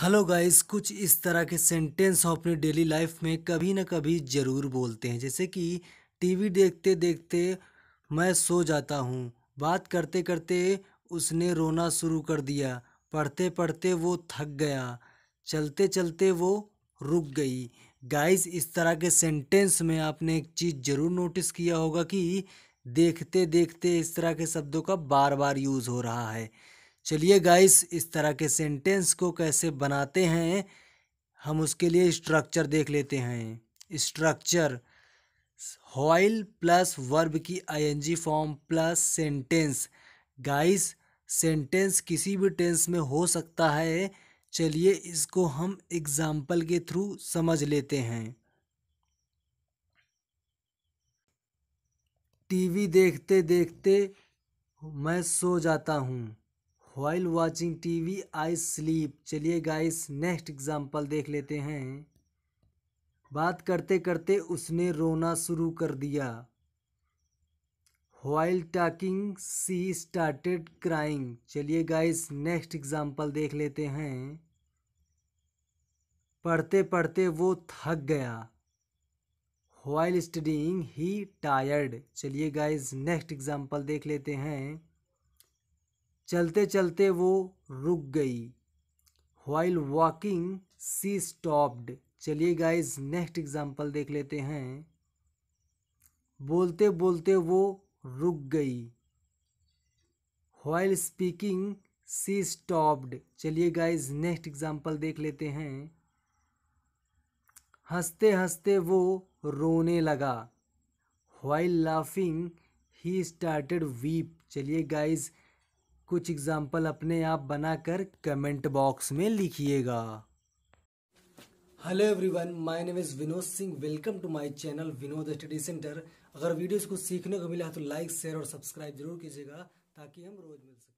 hello guys कुछ इस तरह के सेंटेंस हम अपनी डेली लाइफ में कभी ना कभी ज़रूर बोलते हैं जैसे कि टीवी देखते देखते मैं सो जाता हूँ बात करते करते उसने रोना शुरू कर दिया पढ़ते पढ़ते वो थक गया चलते चलते वो रुक गई गाइस इस तरह के सेंटेंस में आपने एक चीज़ ज़रूर नोटिस किया होगा कि देखते देखते इस तरह के शब्दों का बार बार यूज़ हो रहा है चलिए गाइस इस तरह के सेंटेंस को कैसे बनाते हैं हम उसके लिए स्ट्रक्चर देख लेते हैं स्ट्रक्चर हॉइल प्लस वर्ब की ING form plus sentence guys sentence किसी भी टेंस में हो सकता है चलिए इसको हम एग्जाम्पल के थ्रू समझ लेते हैं टीवी देखते देखते मैं सो जाता हूँ while watching T V I sleep चलिए गाइस नेक्स्ट एग्जाम्पल देख लेते हैं बात करते करते उसने रोना शुरू कर दिया while talking she started crying चलिए गाइस नेक्स्ट एग्जाम्पल देख लेते हैं पढ़ते पढ़ते वो थक गया वाइल स्टडिंग ही टायर्ड चलिए गाइज नेक्स्ट एग्जाम्पल देख लेते हैं चलते चलते वो रुक गई वाइल वॉकिंग सी स्टॉप्ड चलिए गाइज नेक्स्ट एग्जाम्पल देख लेते हैं बोलते बोलते वो रुक गई वाइल स्पीकिंग सी स्टॉप्ड चलिए गाइज नेक्स्ट एग्जाम्पल देख लेते हैं हंसते हंसते वो रोने लगा while laughing he started weep चलिए गाइज कुछ एग्जाम्पल अपने आप बनाकर कमेंट बॉक्स में लिखिएगा hello everyone my name is Vinod Singh welcome to my channel Vinod study centre अगर वीडियोस को सीखने को मिला तो लाइक शेयर और सब्सक्राइब जरूर कीजिएगा ताकि हम रोज़ मिल सकें